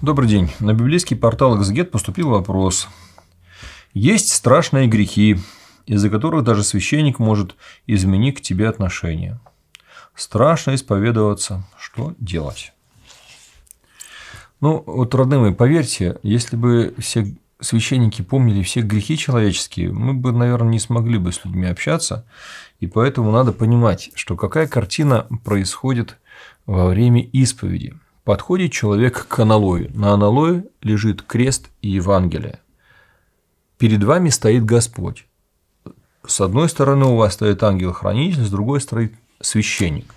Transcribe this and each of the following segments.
Добрый день. На библейский портал «Эксгет» поступил вопрос. Есть страшные грехи, из-за которых даже священник может изменить к тебе отношения. Страшно исповедоваться. Что делать? Ну, вот, родные мои, поверьте, если бы все священники помнили все грехи человеческие, мы бы, наверное, не смогли бы с людьми общаться. И поэтому надо понимать, что какая картина происходит во время исповеди – Подходит человек к аналою. На аналое лежит крест и Евангелие. Перед вами стоит Господь. С одной стороны у вас стоит ангел-хранитель, с другой стоит священник.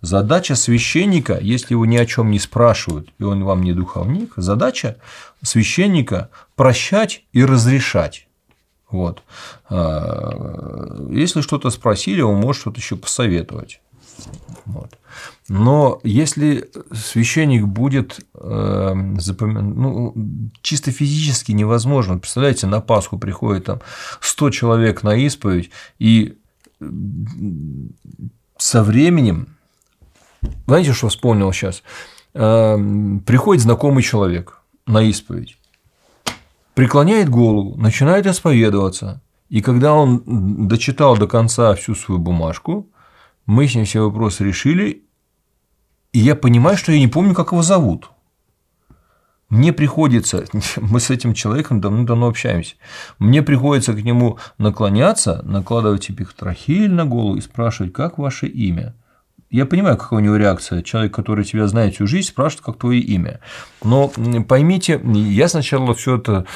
Задача священника, если его ни о чем не спрашивают, и он вам не духовник, задача священника прощать и разрешать. Вот. А, если что-то спросили, он может что-то еще посоветовать. Вот. Но если священник будет э, эм, запоминать, ну, чисто физически невозможно. Представляете, на Пасху приходит там 100 человек на исповедь, и со временем, знаете, что вспомнил сейчас? Э, эм, приходит знакомый человек на исповедь, преклоняет голову, начинает исповедоваться, и когда он дочитал до конца всю свою бумажку, мы с ним все вопросы решили, и я понимаю, что я не помню, как его зовут. Мне приходится, мы с этим человеком давно-давно общаемся, мне приходится к нему наклоняться, накладывать эпихтрахиль на голову и спрашивать, как ваше имя. Я понимаю, какая у него реакция. Человек, который тебя знает всю жизнь, спрашивает, как твое имя. Но поймите, я сначала все это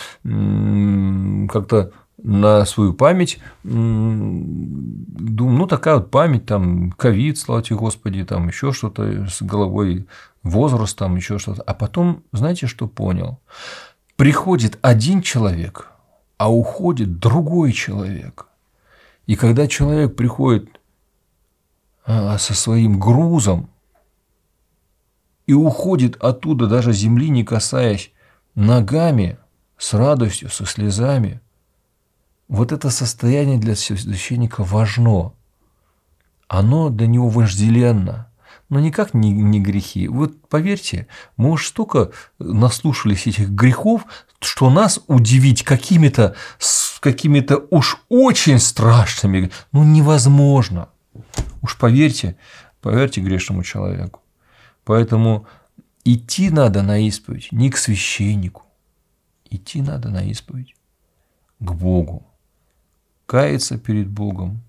как-то на свою память. Думаю, ну такая вот память, там ковид, слава тебе Господи, там еще что-то с головой, возраст, там еще что-то. А потом, знаете, что понял? Приходит один человек, а уходит другой человек. И когда человек приходит а, со своим грузом и уходит оттуда, даже земли не касаясь, ногами, с радостью, со слезами – вот это состояние для священника важно. Оно для него вожделенно. Но никак не, не грехи. Вот поверьте, мы уж столько наслушались этих грехов, что нас удивить какими-то какими-то уж очень страшными, ну невозможно. Уж поверьте, поверьте грешному человеку. Поэтому идти надо на исповедь не к священнику, идти надо на исповедь к Богу каяться перед Богом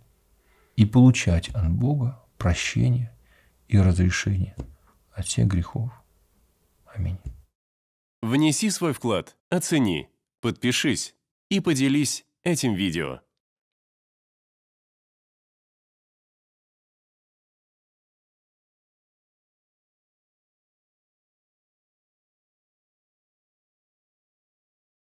и получать от Бога прощение и разрешение от всех грехов. Аминь. Внеси свой вклад, оцени, подпишись и поделись этим видео.